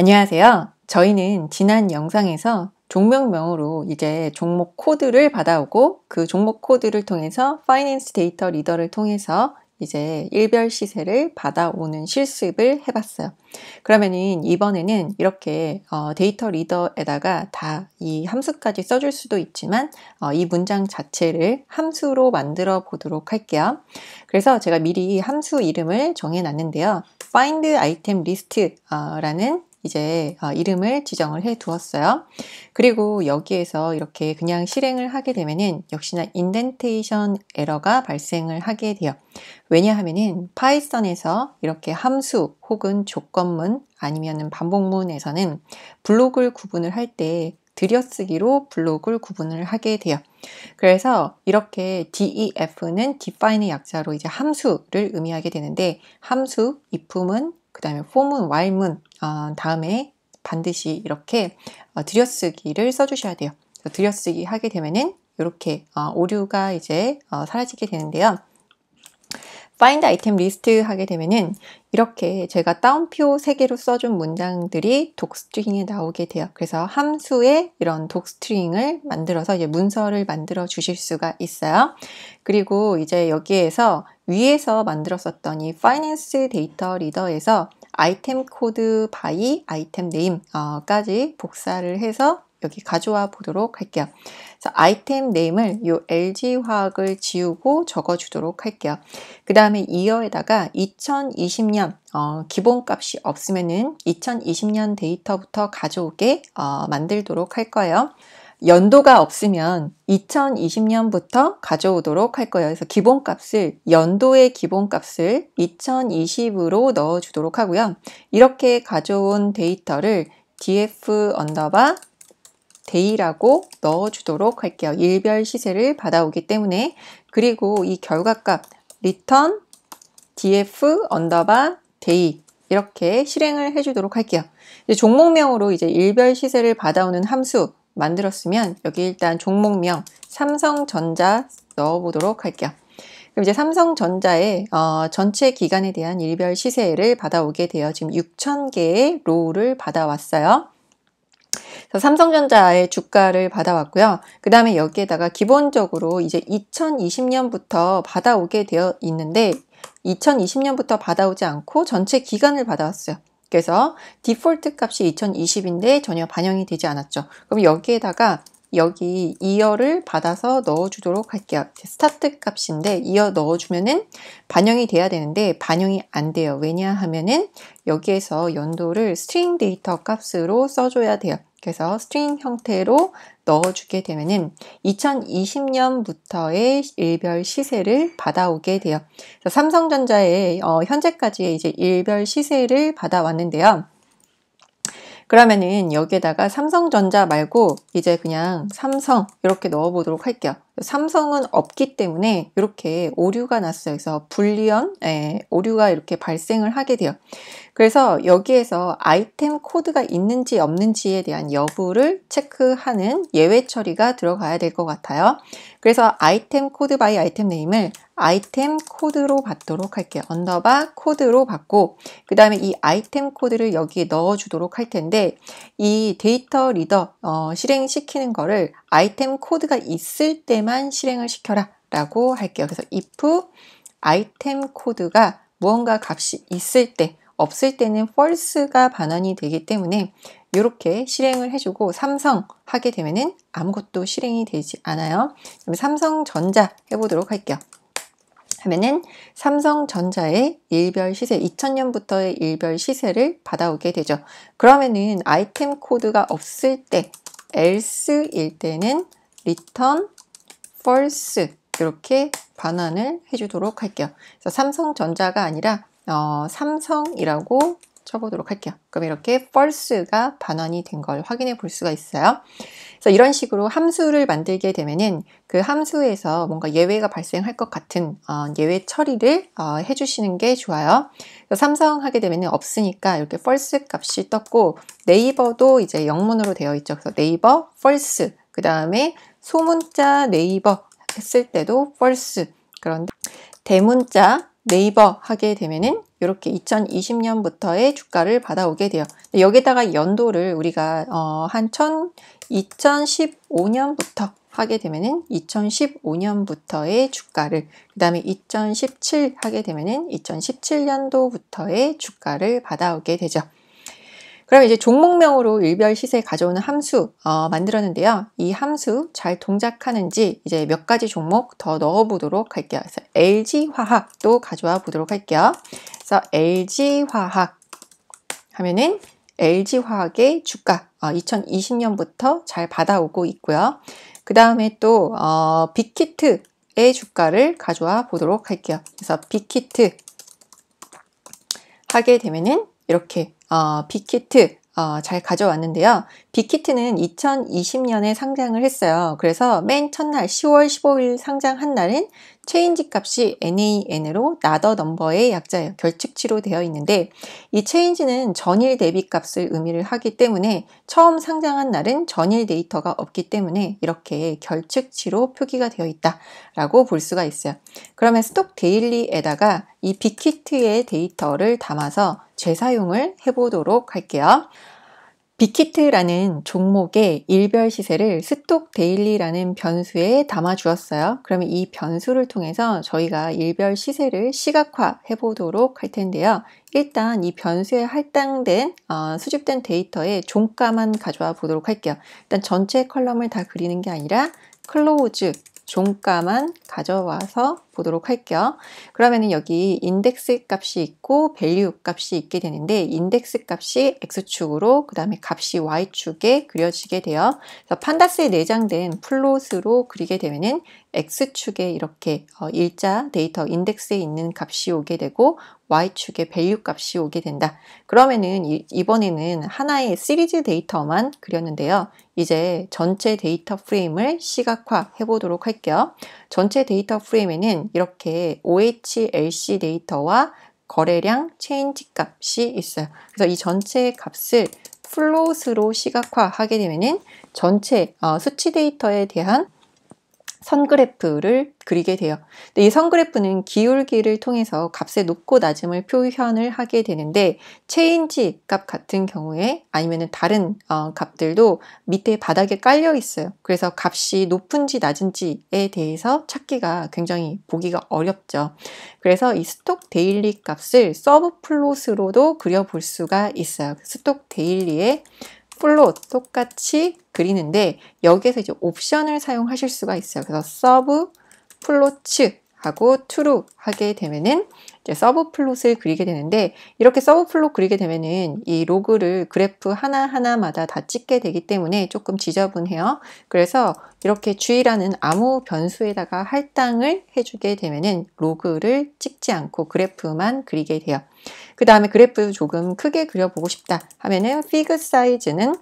안녕하세요. 저희는 지난 영상에서 종목명으로 이제 종목 코드를 받아오고 그 종목 코드를 통해서 파이낸스 데이터 리더를 통해서 이제 일별 시세를 받아오는 실습을 해봤어요. 그러면은 이번에는 이렇게 어, 데이터 리더에다가 다 이 함수까지 써줄 수도 있지만 어, 이 문장 자체를 함수로 만들어 보도록 할게요. 그래서 제가 미리 함수 이름을 정해놨는데요. find item list라는 어, 이제 어, 이름을 지정을 해 두었어요. 그리고 여기에서 이렇게 그냥 실행을 하게 되면은 역시나 인덴테이션 에러가 발생을 하게 돼요. 왜냐하면은 파이썬에서 이렇게 함수 혹은 조건문 아니면 반복문에서는 블록을 구분을 할 때 들여쓰기로 블록을 구분을 하게 돼요. 그래서 이렇게 DEF는 define의 약자로 이제 함수를 의미하게 되는데 함수, if문, 그 다음에 form은 while문 어, 다음에 반드시 이렇게 어, 들여쓰기를 써주셔야 돼요. 들여쓰기 하게 되면은 이렇게 어, 오류가 이제 어, 사라지게 되는데요. find item list 하게 되면은 이렇게 제가 따옴표 3개로 써준 문장들이 독스트링에 나오게 돼요. 그래서 함수에 이런 독스트링을 만들어서 이제 문서를 만들어 주실 수가 있어요. 그리고 이제 여기에서 위에서 만들었었던 이 finance 데이터 리더에서 아이템 코드 바이 아이템 네임까지 어, 복사를 해서 여기 가져와 보도록 할게요. 그래서 아이템 네임을 요 LG 화학을 지우고 적어 주도록 할게요. 그 다음에 이어에다가 2020년 어, 기본값이 없으면은 2020년 데이터부터 가져오게 어, 만들도록 할 거예요. 연도가 없으면 2020년부터 가져오도록 할 거예요. 그래서 기본값을 연도의 기본값을 2020으로 넣어 주도록 하고요. 이렇게 가져온 데이터를 df 언더바 데이라고 넣어 주도록 할게요. 일별 시세를 받아오기 때문에 그리고 이 결과값 return df 언더바 데이 이렇게 실행을 해주도록 할게요. 종목명으로 이제 일별 시세를 받아오는 함수 만들었으면 여기 일단 종목명 삼성전자 넣어보도록 할게요. 그럼 이제 삼성전자의 어, 전체 기간에 대한 일별 시세를 받아오게 되어 지금 6,000개의 로우를 받아왔어요. 그래서 삼성전자의 주가를 받아왔고요. 그 다음에 여기에다가 기본적으로 이제 2020년부터 받아오게 되어 있는데 2020년부터 받아오지 않고 전체 기간을 받아왔어요. 그래서 디폴트 값이 2020인데 전혀 반영이 되지 않았죠. 그럼 여기에다가 여기 이어를 받아서 넣어주도록 할게요. 스타트 값인데 이어 넣어주면은 반영이 돼야 되는데 반영이 안 돼요. 왜냐하면은 여기에서 연도를 스트링 데이터 값으로 써줘야 돼요. 그래서 스트링 형태로 넣어주게 되면은 2020년부터의 일별 시세를 받아오게 돼요. 삼성전자의 어, 현재까지의 이제 일별 시세를 받아왔는데요. 그러면은 여기에다가 삼성전자 말고 이제 그냥 삼성 이렇게 넣어보도록 할게요. 삼성은 없기 때문에 이렇게 오류가 났어요. 그래서 불리언 예, 오류가 이렇게 발생을 하게 돼요. 그래서 여기에서 아이템 코드가 있는지 없는지에 대한 여부를 체크하는 예외 처리가 들어가야 될 것 같아요. 그래서 아이템 코드 바이 아이템 네임을 아이템 코드로 받도록 할게요. 언더바 코드로 받고 그 다음에 이 아이템 코드를 여기에 넣어주도록 할 텐데 이 데이터 리더 어, 실행시키는 거를 아이템 코드가 있을 때만 실행을 시켜라 라고 할게요. 그래서 if 아이템 코드가 무언가 값이 있을 때 없을 때는 false가 반환이 되기 때문에 이렇게 실행을 해주고 삼성 하게 되면은 아무것도 실행이 되지 않아요. 그럼 삼성전자 해보도록 할게요. 하면은 삼성전자의 일별 시세, 2000년부터의 일별 시세를 받아오게 되죠. 그러면은 아이템 코드가 없을 때 else일 때는 return false 이렇게 반환을 해주도록 할게요. 그래서 삼성전자가 아니라 어, 삼성이라고 쳐보도록 할게요. 그럼 이렇게 false가 반환이 된 걸 확인해 볼 수가 있어요. 그래서 이런 식으로 함수를 만들게 되면은 그 함수에서 뭔가 예외가 발생할 것 같은 어, 예외 처리를 어, 해주시는 게 좋아요. 삼성하게 되면은 없으니까 이렇게 false 값이 떴고 네이버도 이제 영문으로 되어 있죠. 그래서 네이버 false 그 다음에 소문자 네이버 했을 때도 false 그런데 대문자 네이버 하게 되면은 이렇게 2020년부터의 주가를 받아오게 돼요. 여기다가 연도를 우리가 어, 한1 2015년부터 하게 되면은 2015년부터의 주가를 그 다음에 2017 하게 되면은 2017년도부터의 주가를 받아오게 되죠. 그럼 이제 종목명으로 일별 시세 가져오는 함수 어, 만들었는데요. 이 함수 잘 동작하는지 이제 몇 가지 종목 더 넣어보도록 할게요. 그래서 LG화학도 가져와 보도록 할게요. 그래서 LG화학 하면은 LG화학의 주가 2020년부터 어, 잘 받아오고 있고요. 그 다음에 또 어, 빅히트의 주가를 가져와 보도록 할게요. 그래서 빅히트 하게 되면은 이렇게 어, 빅히트 어, 잘 가져왔는데요. 빅히트는 2020년에 상장을 했어요. 그래서 맨 첫날 10월 15일 상장한 날은 체인지 값이 NAN으로 나더 넘버의 약자예요. 결측치로 되어 있는데 이 체인지는 전일 대비 값을 의미를 하기 때문에 처음 상장한 날은 전일 데이터가 없기 때문에 이렇게 결측치로 표기가 되어 있다라고 볼 수가 있어요. 그러면 스톡 데일리에다가 이 빅히트의 데이터를 담아서 재사용을 해보도록 할게요. 빅히트라는 종목의 일별 시세를 스톡 데일리라는 변수에 담아 주었어요. 그러면 이 변수를 통해서 저희가 일별 시세를 시각화해 보도록 할 텐데요. 일단 이 변수에 할당된 어, 수집된 데이터의 종가만 가져와 보도록 할게요. 일단 전체 컬럼을 다 그리는 게 아니라 클로즈 종가만 가져와서 보도록 할게요. 그러면 여기 인덱스 값이 있고 밸류 값이 있게 되는데 인덱스 값이 x축으로 그 다음에 값이 y축에 그려지게 돼요. 그래서 판다스에 내장된 플롯으로 그리게 되면 x축에 이렇게 어, 일자 데이터 인덱스에 있는 값이 오게 되고 y축에 밸류 값이 오게 된다. 그러면은 이번에는 하나의 시리즈 데이터만 그렸는데요. 이제 전체 데이터 프레임을 시각화 해보도록 할게요. 전체 데이터 프레임에는 이렇게 OHLC 데이터와 거래량 체인지 값이 있어요. 그래서 이 전체 값을 플롯으로 시각화하게 되면 전체 어, 수치 데이터에 대한 선그래프를 그리게 돼요. 근데 이 선그래프는 기울기를 통해서 값의 높고 낮음을 표현을 하게 되는데 체인지 값 같은 경우에 아니면 다른 어, 값들도 밑에 바닥에 깔려 있어요. 그래서 값이 높은지 낮은지에 대해서 찾기가 굉장히 보기가 어렵죠. 그래서 이 스톡 데일리 값을 서브 플롯으로도 그려볼 수가 있어요. 스톡 데일리의 플롯 똑같이 그리는데 여기에서 이제 옵션을 사용하실 수가 있어요. 그래서 서브 플로츠 하고 트루 하게 되면은 이제 서브 플롯을 그리게 되는데 이렇게 서브 플롯 그리게 되면은 이 로그를 그래프 하나하나마다 다 찍게 되기 때문에 조금 지저분해요. 그래서 이렇게 주의라는 아무 변수에다가 할당을 해주게 되면은 로그를 찍지 않고 그래프만 그리게 돼요. 그 다음에 그래프 조금 크게 그려보고 싶다 하면은 피그 사이즈는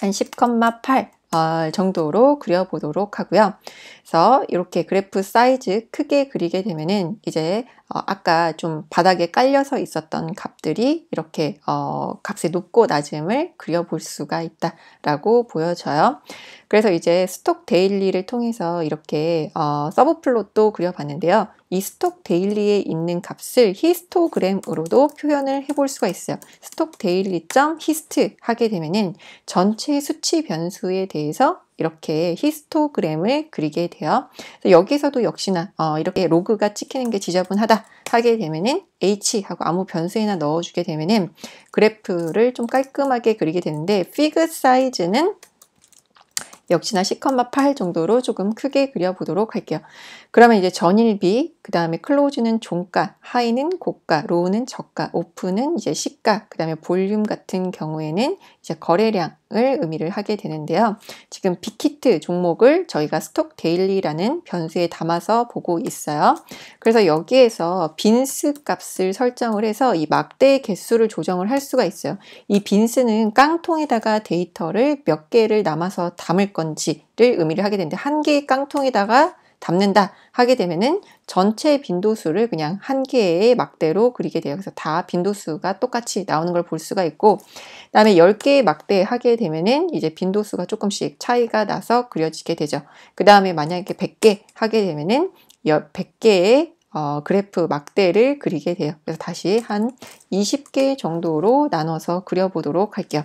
한 10,8 정도로 그려보도록 하고요. 그래서 이렇게 그래프 사이즈 크게 그리게 되면은 이제 어, 아까 좀 바닥에 깔려서 있었던 값들이 이렇게 어, 값이 높고 낮음을 그려볼 수가 있다라고 보여져요. 그래서 이제 스톡 데일리를 통해서 이렇게 어, 서브 플롯도 그려봤는데요. 이 스톡 데일리에 있는 값을 히스토그램으로도 표현을 해 볼 수가 있어요. 스톡 데일리 점 히스트 하게 되면은 전체 수치 변수에 대해서 이렇게 히스토그램을 그리게 돼요. 여기서도 역시나 어, 이렇게 로그가 찍히는 게 지저분하다 하게 되면은 h 하고 아무 변수에나 넣어주게 되면은 그래프를 좀 깔끔하게 그리게 되는데 피그 사이즈는 역시나 10,8 정도로 조금 크게 그려보도록 할게요. 그러면 이제 전일비 그 다음에 클로즈는 종가, 하이는 고가, 로우는 저가, 오프는 이제 시가, 그 다음에 볼륨 같은 경우에는 이제 거래량을 의미를 하게 되는데요. 지금 빅히트 종목을 저희가 스톡 데일리라는 변수에 담아서 보고 있어요. 그래서 여기에서 빈스 값을 설정을 해서 이 막대 개수를 조정을 할 수가 있어요. 이 빈스는 깡통에다가 데이터를 몇 개를 남아서 담을 건지를 의미를 하게 되는데 한 개의 깡통에다가 담는다 하게 되면은 전체 빈도수를 그냥 한 개의 막대로 그리게 돼요. 그래서 다 빈도수가 똑같이 나오는 걸 볼 수가 있고 그다음에 10개의 막대 하게 되면은 이제 빈도수가 조금씩 차이가 나서 그려지게 되죠. 그다음에 만약에 100개 하게 되면은 100개의 어, 그래프 막대를 그리게 돼요. 그래서 다시 한 20개 정도로 나눠서 그려보도록 할게요.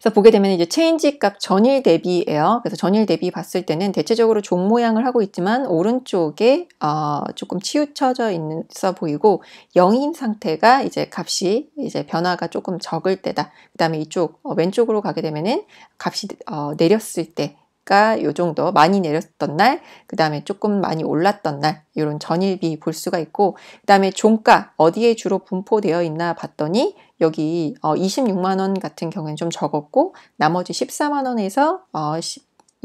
그래서 보게 되면 이제 체인지 값 전일 대비예요. 그래서 전일 대비 봤을 때는 대체적으로 종 모양을 하고 있지만 오른쪽에 어, 조금 치우쳐져 있어 보이고 0인 상태가 이제 값이 이제 변화가 조금 적을 때다. 그 다음에 이쪽 어, 왼쪽으로 가게 되면은 값이 어, 내렸을 때 그러니까 요 정도 많이 내렸던 날, 그 다음에 조금 많이 올랐던 날 이런 전일비 볼 수가 있고 그 다음에 종가 어디에 주로 분포되어 있나 봤더니 여기 26만 어, 원 같은 경우는 에좀 적었고 나머지 14만 원에서 어,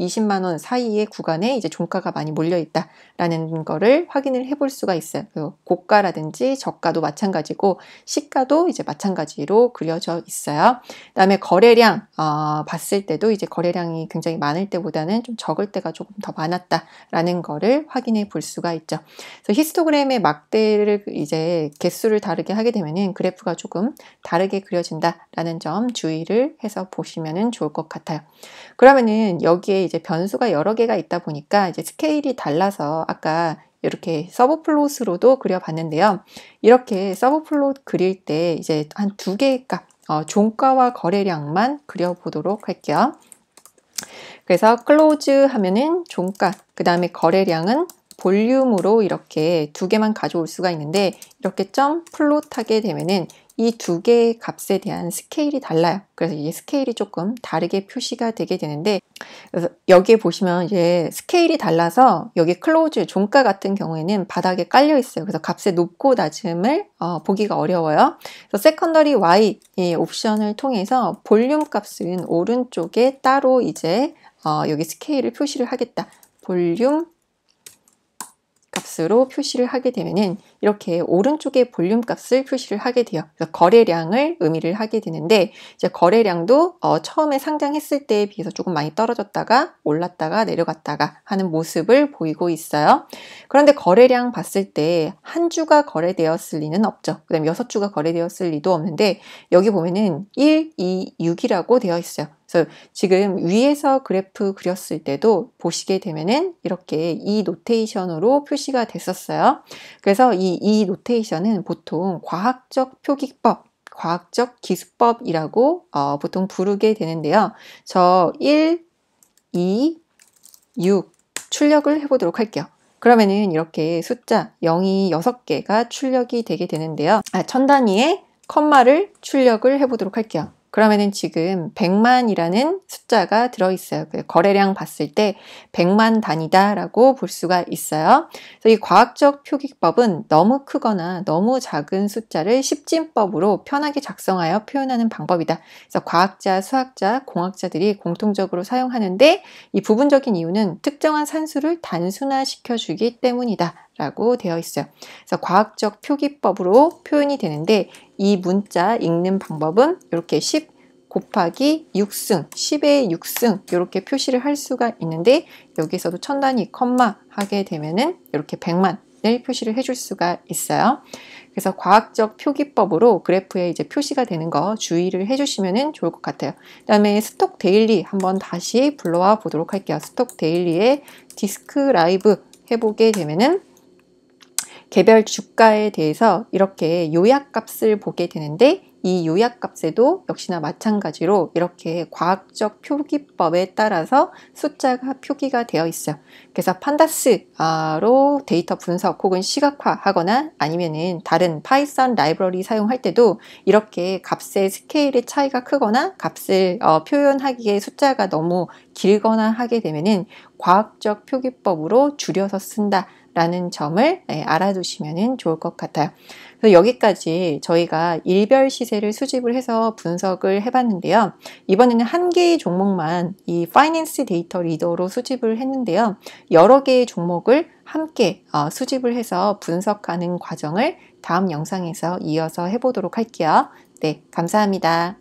20만 원 사이의 구간에 이제 종가가 많이 몰려 있다라는 거를 확인을 해볼 수가 있어요. 그 고가라든지 저가도 마찬가지고 시가도 이제 마찬가지로 그려져 있어요. 그다음에 거래량 어, 봤을 때도 이제 거래량이 굉장히 많을 때보다는 좀 적을 때가 조금 더 많았다라는 거를 확인해 볼 수가 있죠. 그래서 히스토그램의 막대를 이제 개수를 다르게 하게 되면은 그래프가 조금 다르게 그려진다라는 점 주의를 해서 보시면은 좋을 것 같아요. 그러면은 여기에 이제 변수가 여러 개가 있다 보니까 이제 스케일이 달라서 아까 이렇게 서브 플롯으로도 그려봤는데요. 이렇게 서브 플롯 그릴 때 이제 한 두 개의 값, 어, 종가와 거래량만 그려보도록 할게요. 그래서 클로즈 하면은 종가, 그 다음에 거래량은 볼륨으로 이렇게 두 개만 가져올 수가 있는데 이렇게 점 플롯하게 되면은 이두 개의 값에 대한 스케일이 달라요. 그래서 이게 스케일이 조금 다르게 표시가 되게 되는데 그래서 여기에 보시면 이제 스케일이 달라서 여기 클로즈 종가 같은 경우에는 바닥에 깔려 있어요. 그래서 값의 높고 낮음을 어, 보기가 어려워요. 그래서 세컨더리 Y 이 옵션을 통해서 볼륨 값은 오른쪽에 따로 이제 어, 여기 스케일을 표시를 하겠다. 볼륨 값으로 표시를 하게 되면은 이렇게 오른쪽에 볼륨 값을 표시를 하게 돼요. 그래서 거래량을 의미를 하게 되는데 이제 거래량도 어 처음에 상장했을 때에 비해서 조금 많이 떨어졌다가 올랐다가 내려갔다가 하는 모습을 보이고 있어요. 그런데 거래량 봤을 때 한 주가 거래되었을 리는 없죠. 그다음 여섯 주가 거래되었을 리도 없는데 여기 보면은 1, 2, 6이라고 되어 있어요. 그래서 지금 위에서 그래프 그렸을 때도 보시게 되면은 이렇게 이 노테이션으로 표시가 됐었어요. 그래서 이 이 노테이션은 보통 과학적 표기법 과학적 기수법이라고 어, 보통 부르게 되는데요. 저 1, 2, 6 출력을 해보도록 할게요. 그러면은 이렇게 숫자 0이 6개가 출력이 되게 되는데요. 아, 천단위에 컴마를 출력을 해보도록 할게요. 그러면은 지금 100만이라는 숫자가 들어있어요. 그 거래량 봤을 때 100만 단위다라고 볼 수가 있어요. 이 과학적 표기법은 너무 크거나 너무 작은 숫자를 십진법으로 편하게 작성하여 표현하는 방법이다. 그래서 과학자, 수학자, 공학자들이 공통적으로 사용하는데 이 부분적인 이유는 특정한 산수를 단순화시켜주기 때문이다. 라고 되어 있어요. 그래서 과학적 표기법으로 표현이 되는데 이 문자 읽는 방법은 이렇게 10 곱하기 6승, 10의 6승 이렇게 표시를 할 수가 있는데 여기서도 천 단위 컴마 하게 되면은 이렇게 100만을 표시를 해줄 수가 있어요. 그래서 과학적 표기법으로 그래프에 이제 표시가 되는 거 주의를 해주시면 좋을 것 같아요. 그 다음에 스톡 데일리 한번 다시 불러와 보도록 할게요. 스톡 데일리에 디스크 라이브 해보게 되면은 개별 주가에 대해서 이렇게 요약값을 보게 되는데 이 요약값에도 역시나 마찬가지로 이렇게 과학적 표기법에 따라서 숫자가 표기가 되어 있어요. 그래서 판다스로 데이터 분석 혹은 시각화하거나 아니면은 다른 파이썬 라이브러리 사용할 때도 이렇게 값의 스케일의 차이가 크거나 값을 어, 표현하기에 숫자가 너무 길거나 하게 되면은 과학적 표기법으로 줄여서 쓴다. 라는 점을 네, 알아두시면 좋을 것 같아요. 그래서 여기까지 저희가 일별 시세를 수집을 해서 분석을 해봤는데요. 이번에는 한 개의 종목만 이 파이낸스 데이터 리더로 수집을 했는데요. 여러 개의 종목을 함께 어, 수집을 해서 분석하는 과정을 다음 영상에서 이어서 해보도록 할게요. 네, 감사합니다.